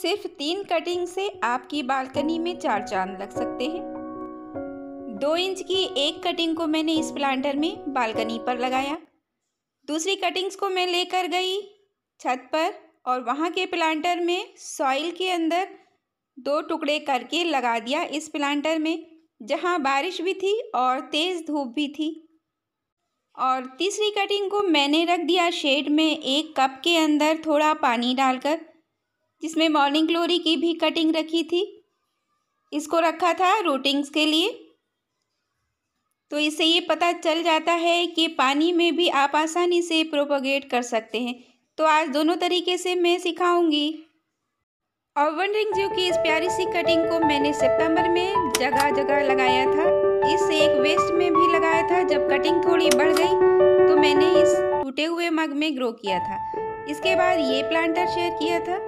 सिर्फ तीन कटिंग से आपकी बालकनी में चार चांद लग सकते हैं दो इंच की एक कटिंग को मैंने इस प्लांटर में बालकनी पर लगाया दूसरी कटिंग्स को मैं लेकर गई छत पर और वहाँ के प्लांटर में सॉइल के अंदर दो टुकड़े करके लगा दिया इस प्लांटर में जहाँ बारिश भी थी और तेज़ धूप भी थी और तीसरी कटिंग को मैंने रख दिया शेड में एक कप के अंदर थोड़ा पानी डालकर जिसमें मॉर्निंग ग्लोरी की भी कटिंग रखी थी इसको रखा था रूटिंग्स के लिए तो इससे ये पता चल जाता है कि पानी में भी आप आसानी से प्रोपोगेट कर सकते हैं तो आज दोनों तरीके से मैं सिखाऊंगी और रिंग जो की इस प्यारी सी कटिंग को मैंने सितंबर में जगह जगह लगाया था इससे एक वेस्ट में भी लगाया था जब कटिंग थोड़ी बढ़ गई तो मैंने इस टूटे हुए मग में ग्रो किया था इसके बाद ये प्लांटर शेयर किया था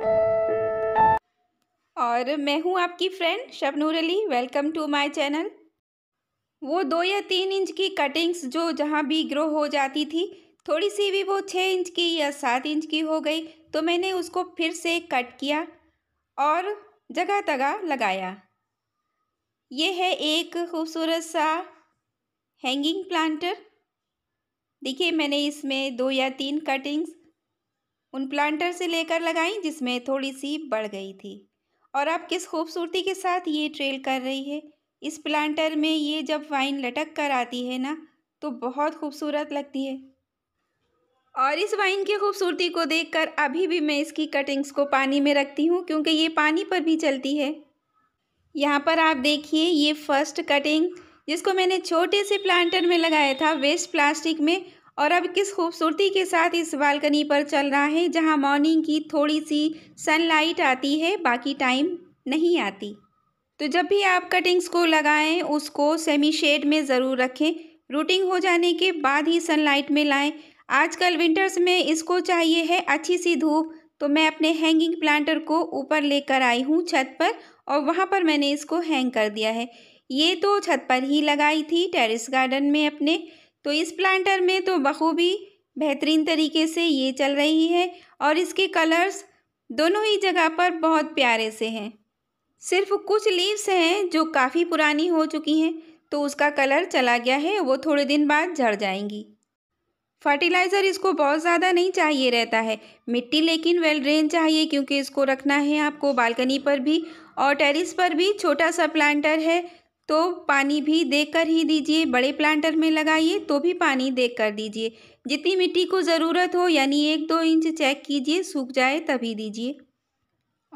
और मैं हूँ आपकी friend Shabnoor Ali welcome to my channel वो दो या तीन इंच की कटिंग्स जो जहाँ भी ग्रो हो जाती थी थोड़ी सी भी वो छः इंच की या सात इंच की हो गई तो मैंने उसको फिर से कट किया और जगह तगा लगाया ये है एक खूबसूरत सा हैंगिंग प्लांटर देखिए मैंने इसमें दो या तीन कटिंग्स उन प्लांटर से लेकर लगाई जिसमें थोड़ी सी बढ़ गई थी और आप किस खूबसूरती के साथ ये ट्रेल कर रही है इस प्लांटर में ये जब वाइन लटक कर आती है ना तो बहुत खूबसूरत लगती है और इस वाइन की खूबसूरती को देखकर अभी भी मैं इसकी कटिंग्स को पानी में रखती हूँ क्योंकि ये पानी पर भी चलती है यहाँ पर आप देखिए ये फर्स्ट कटिंग जिसको मैंने छोटे से प्लांटर में लगाया था वेस्ट प्लास्टिक में और अब किस खूबसूरती के साथ इस बालकनी पर चल रहा है जहां मॉर्निंग की थोड़ी सी सनलाइट आती है बाकी टाइम नहीं आती तो जब भी आप कटिंग्स को लगाएं उसको सेमी शेड में ज़रूर रखें रूटिंग हो जाने के बाद ही सनलाइट में लाएं आजकल विंटर्स में इसको चाहिए है अच्छी सी धूप तो मैं अपने हैंगिंग प्लांटर को ऊपर लेकर आई हूँ छत पर और वहाँ पर मैंने इसको हैंग कर दिया है ये तो छत पर ही लगाई थी टेरेस गार्डन में अपने तो इस प्लांटर में तो बखूबी बेहतरीन तरीके से ये चल रही है और इसके कलर्स दोनों ही जगह पर बहुत प्यारे से हैं सिर्फ कुछ लीव्स हैं जो काफ़ी पुरानी हो चुकी हैं तो उसका कलर चला गया है वो थोड़े दिन बाद झड़ जाएंगी फर्टिलाइज़र इसको बहुत ज़्यादा नहीं चाहिए रहता है मिट्टी लेकिन वेल ड्रेन चाहिए क्योंकि इसको रखना है आपको बालकनी पर भी और टेरिस पर भी छोटा सा प्लांटर है तो पानी भी देकर ही दीजिए बड़े प्लांटर में लगाइए तो भी पानी देकर दीजिए जितनी मिट्टी को ज़रूरत हो यानी एक दो इंच चेक कीजिए सूख जाए तभी दीजिए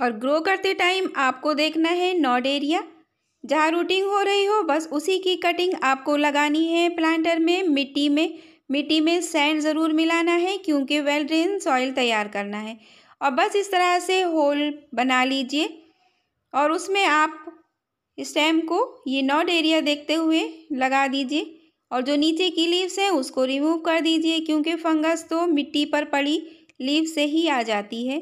और ग्रो करते टाइम आपको देखना है नॉड एरिया जहाँ रूटिंग हो रही हो बस उसी की कटिंग आपको लगानी है प्लांटर में मिट्टी में मिट्टी में सैंड ज़रूर मिलाना है क्योंकि वेल ड्रेन सॉइल तैयार करना है और बस इस तरह से होल बना लीजिए और उसमें आप स्टेम को ये नॉड एरिया देखते हुए लगा दीजिए और जो नीचे की लीव्स हैं उसको रिमूव कर दीजिए क्योंकि फंगस तो मिट्टी पर पड़ी लीव से ही आ जाती है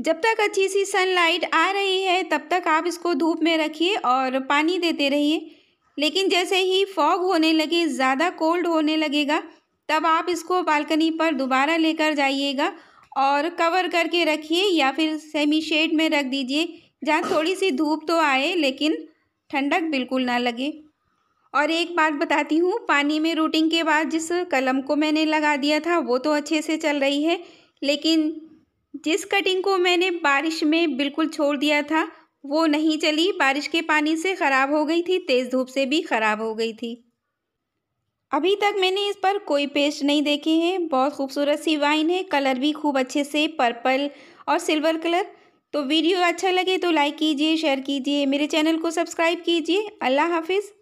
जब तक अच्छी सी सनलाइट आ रही है तब तक आप इसको धूप में रखिए और पानी देते रहिए लेकिन जैसे ही फॉग होने लगे ज़्यादा कोल्ड होने लगेगा तब आप इसको बालकनी पर दोबारा लेकर जाइएगा और कवर करके रखिए या फिर सेमी शेड में रख दीजिए जहाँ थोड़ी सी धूप तो आए लेकिन ठंडक बिल्कुल ना लगे और एक बात बताती हूँ पानी में रूटिंग के बाद जिस कलम को मैंने लगा दिया था वो तो अच्छे से चल रही है लेकिन जिस कटिंग को मैंने बारिश में बिल्कुल छोड़ दिया था वो नहीं चली बारिश के पानी से ख़राब हो गई थी तेज़ धूप से भी ख़राब हो गई थी अभी तक मैंने इस पर कोई पेस्ट नहीं देखे हैं बहुत खूबसूरत सी वाइन है कलर भी खूब अच्छे से पर्पल और सिल्वर कलर तो वीडियो अच्छा लगे तो लाइक कीजिए शेयर कीजिए मेरे चैनल को सब्सक्राइब कीजिए अल्लाह हाफिज़